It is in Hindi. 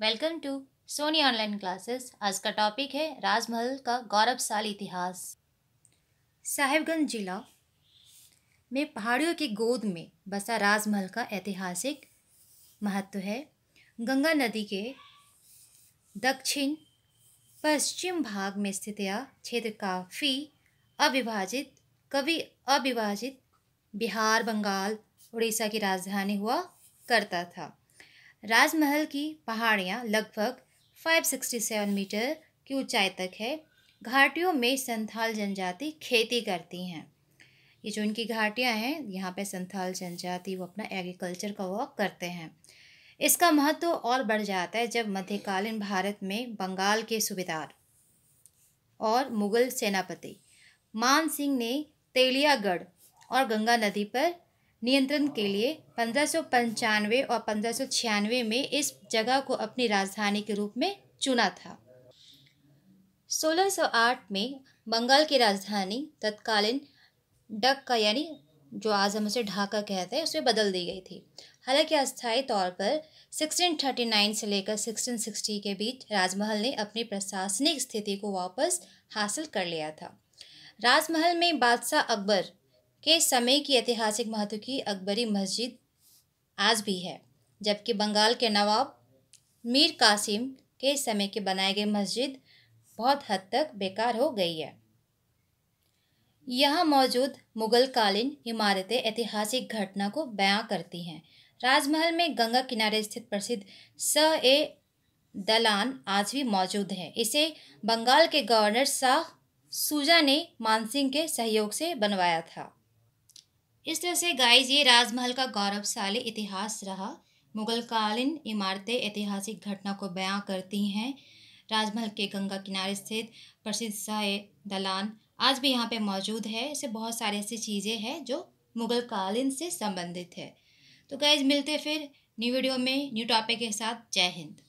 welcome to Soni online classes आज का टॉपिक है राजमहल का गौरवशाली इतिहास साहिबगंज जिला में पहाड़ियों की गोद में बसा राजमहल का ऐतिहासिक महत्व है गंगा नदी के दक्षिण पश्चिम भाग में स्थित यह क्षेत्र काफ़ी अविभाजित कभी अविभाजित बिहार बंगाल उड़ीसा की राजधानी हुआ करता था राजमहल की पहाड़ियाँ लगभग 567 मीटर की ऊंचाई तक है घाटियों में संथाल जनजाति खेती करती हैं ये जो इनकी घाटियाँ हैं यहाँ पे संथाल जनजाति वो अपना एग्रीकल्चर का वर्क करते हैं इसका महत्व तो और बढ़ जाता है जब मध्यकालीन भारत में बंगाल के सूबेदार और मुगल सेनापति मान सिंह ने तेलियागढ़ और गंगा नदी पर नियंत्रण के लिए पंद्रह और पंद्रह में इस जगह को अपनी राजधानी के रूप में चुना था 1608 में बंगाल की राजधानी तत्कालीन डक का यानी जो आज हम उसे ढाका कहते हैं उसे बदल दी गई थी हालांकि अस्थायी तौर पर 1639 से लेकर 1660 के बीच राजमहल ने अपनी प्रशासनिक स्थिति को वापस हासिल कर लिया था राजमहल में बादशाह अकबर के समय की ऐतिहासिक महत्व की अकबरी मस्जिद आज भी है जबकि बंगाल के नवाब मीर कासिम के समय के बनाए गए मस्जिद बहुत हद तक बेकार हो गई है यहाँ मौजूद मुगल कालीन इमारतें ऐतिहासिक घटना को बयां करती हैं राजमहल में गंगा किनारे स्थित प्रसिद्ध स ए दलान आज भी मौजूद है इसे बंगाल के गवर्नर शाह सूजा ने मानसिंह के सहयोग से बनवाया था इस तरह से गाइज ये राजमहल का गौरवशाली इतिहास रहा मुगल कालीन इमारतें ऐतिहासिक घटना को बयां करती हैं राजमहल के गंगा किनारे स्थित प्रसिद्ध शाह दलान आज भी यहाँ पे मौजूद है ऐसे बहुत सारी ऐसी चीज़ें हैं जो मुगल कालीन से संबंधित है तो गाइज मिलते फिर न्यू वीडियो में न्यू टॉपिक के साथ जय हिंद